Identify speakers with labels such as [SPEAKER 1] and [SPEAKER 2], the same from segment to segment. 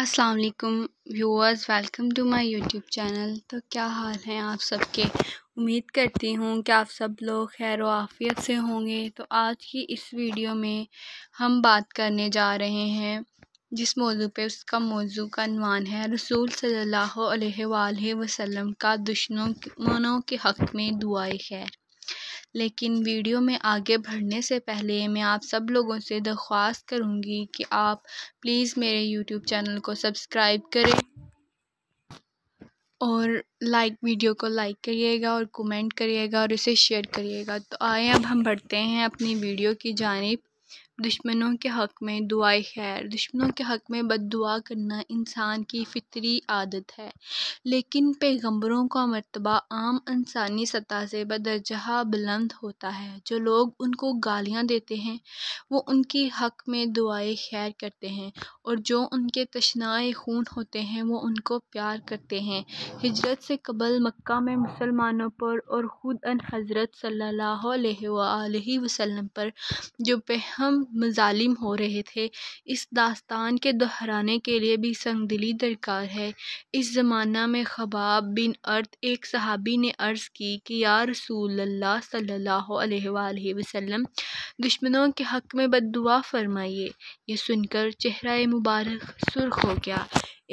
[SPEAKER 1] अस्सलाम वालेकुम viewers welcome to my YouTube channel तो क्या हाल हैं आप सबके उम्मीद करती हूँ कि आप सब लोग खैर आफियत से होंगे तो आज की इस वीडियो में हम बात करने जा रहे हैं जिस मौजू पे उसका मौजू का अनवान है रसूल सल्लल्लाहु अलैहि वसल्लम का दुश्मनों के हक़ में दुआए खैर लेकिन वीडियो में आगे बढ़ने से पहले मैं आप सब लोगों से दरख्वास्त करूँगी कि आप प्लीज़ मेरे यूट्यूब चैनल को सब्सक्राइब करें और लाइक वीडियो को लाइक करिएगा और कमेंट करिएगा और इसे शेयर करिएगा तो आए अब हम बढ़ते हैं अपनी वीडियो की जानब दुश्मनों के हक़ में दुआ खैर दुश्मनों के हक़ में बद दुआ करना इंसान की फ़ितरी आदत है लेकिन पैगम्बरों का मरतबा आम इंसानी सतह से बदरजहा बुलंद होता है जो लोग उनको गालियाँ देते हैं वो उनके हक़ में दुआए खैर करते हैं और जो उनके तशनाए खून होते हैं वो उनको प्यार करते हैं हजरत से कबल मक्का में मुसलमानों पर और ख़ुद अन हज़रत सल्ला अलैहि पर जो बेहम मज़ालिम हो रहे थे इस दास्तान के दोहराने के लिए भी संगदिली दरकार है इस ज़माना में ख़बाब बिन अर्थ एक सहाबी ने अर्ज़ की कि या रसूलल्लाह सल्लल्लाहु अलैहि वसल्लम दुश्मनों के हक़ में बद फरमाइए ये सुनकर चेहरा मुबारक सुर्ख हो गया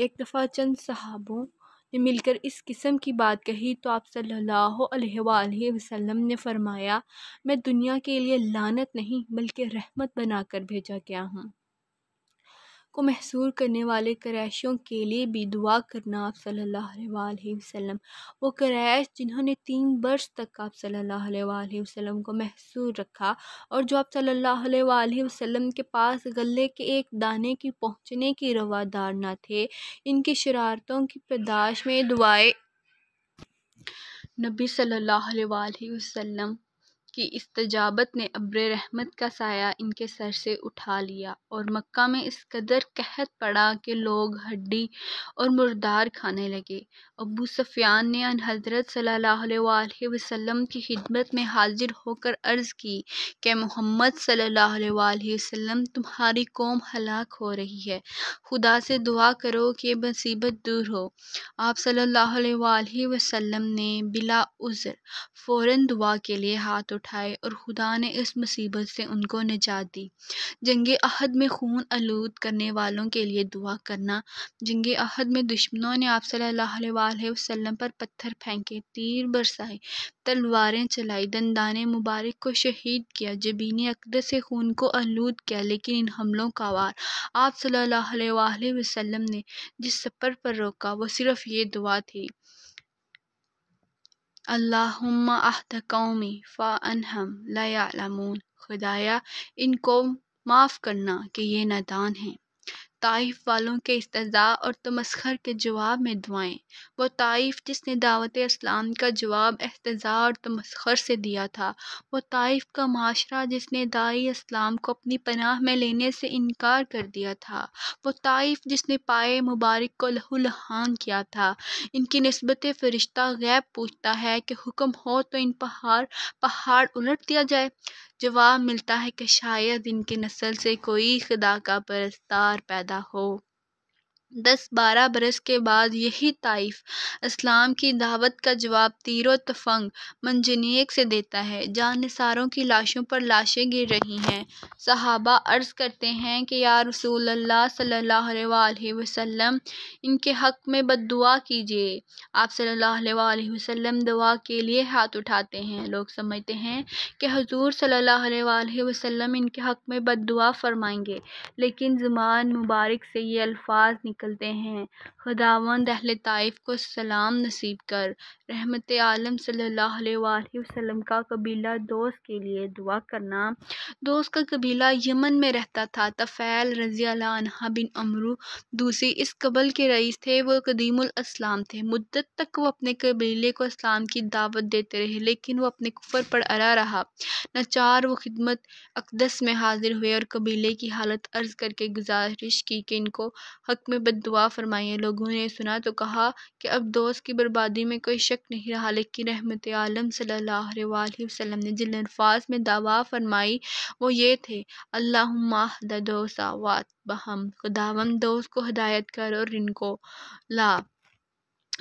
[SPEAKER 1] एक दफ़ा चंद सहाबों मिलकर इस किस्म की बात कही तो आप सल्लल्लाहु अलैहि वसल्लम ने फ़रमाया मैं दुनिया के लिए लानत नहीं बल्कि रहमत बनाकर भेजा गया हूँ को महसूर करने वाले क्रैशों के लिए भी दुआ करना आप सल्ला वसम वो क्रैश जिन्होंने तीन बरस तक आप सल्ला वसम को महसूर रखा और जो आप सल्ला वसम के पास गले के एक दाने की पहुँचने की रवादार ना थे इनकी शरारतों की पैदाश में दुआएँ नबी सल्लल्लाहु अलैहि वसल्लम की इस तजावत ने अब्र रहमत का साया इनके सर से उठा लिया और मक्का में इस कदर कहत पड़ा कि लोग हड्डी और मुर्दार खाने लगे अबू सफ़ियान ने अन हज़रत सल्ला वसम की खिदमत में हाजिर होकर अर्ज़ की कि मोहम्मद सल्ला वसम तुम्हारी कौम हलाक हो रही है खुदा से दुआ करो कि मुसीबत दूर हो आप सल्ला वसम ने बिला उज़र फ़ौर दुआ के लिए हाथ उठा उठाए और खुदा ने इस मुसीबत से उनको निजात दी जंग अहद में खून आलूद करने वालों के लिए दुआ करना जंग अहद में दुश्मनों ने आप सल्लल्लाहु वसल्लम पर पत्थर फेंके तीर बरसाए तलवारें चलाई दंदाने मुबारक को शहीद किया जबीन अकद से खून को आलूद किया लेकिन इन हमलों का वार आप सल्ला वसलम ने जिस सफ़र पर रोका वो सिर्फ़ ये दुआ थी अल्लाहुम्मा अहद कौमी फ़ानहम ला यालमून खुदाया इनको माफ़ करना कि ये नदान हैं ताइफ वालों के इस्तेजा और तमस्खर के जवाब में दुआएं वो ताइफ जिसने दावत इस्लाम का जवाब इस्तेजा और तमस्खर से दिया था वो ताइफ का माशरा जिसने दाई इस्लाम को अपनी पनाह में लेने से इनकार कर दिया था वो ताइफ जिसने पाए मुबारक को लहूलहान किया था इनकी नस्बत फ़रिश्ता गैब पूछता है कि हुक्म हो तो इन पहाड़ पहाड़ उलट दिया जाए जवाब मिलता है कि शायद इनकी नस्ल से कोई खुदा का परस्तार पैदा हो दस बारह बरस के बाद यही ताइफ इस्लाम की दावत का जवाब तीर तफंग मंजनीक से देता है जहाँ निसारों की लाशों पर लाशें गिर रही हैं सहाबा अर्ज़ करते हैं कि यार रसूल अल्लाह सल्ला वसम इनके हक़ में दुआ कीजिए आप सल्ला वसम दुआ के लिए हाथ उठाते हैं लोग समझते हैं कि हजूर सल्ला वसम इनके हक़ में दुआ फरमाएंगे लेकिन ज़ुबान मुबारक से ये अल्फाज निकल निकलते हैं खुदावंद अहल ताइफ को सलाम नसीब कर रहमत आलम सल्लल्लाहु अलैहि वसल्लम का कबीला दोस्त के लिए दुआ करना दोस्त का कबीला यमन में रहता था तफ़ैल रज़ी बिन अमरू दूसरी इस कबल के रईस थे वो कदीमलाम थे मुद्दत तक वो अपने कबीले को इस्लाम की दावत देते रहे लेकिन वो अपने कुफर पर अरा रहा नचार वो खिदमत अकदस में हाजिर हुए और कबीले की हालत अर्ज करके गुजारिश की कि इनको हक में बहुत दुआ फरमाई लोगों ने सुना तो कहा कि अब दोस्त की बर्बादी में कोई शक नहीं रहा लेकिन रहमत आलम सल्ला वसम ने जिन अल्फाज में दावा फरमाई वो ये थे अल्लाह दोस्त बहम खुदावन दोस्त को हदायत कर और इनको ला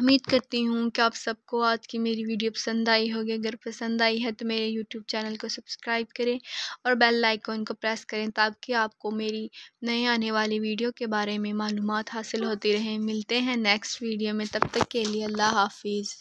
[SPEAKER 1] उम्मीद करती हूँ कि आप सबको आज की मेरी वीडियो पसंद आई होगी अगर पसंद आई है तो मेरे यूट्यूब चैनल को सब्सक्राइब करें और बेल लाइकॉन को प्रेस करें ताकि आपको मेरी नए आने वाली वीडियो के बारे में मालूम हासिल होती रहे मिलते हैं नेक्स्ट वीडियो में तब तक के लिए अल्लाह हाफिज़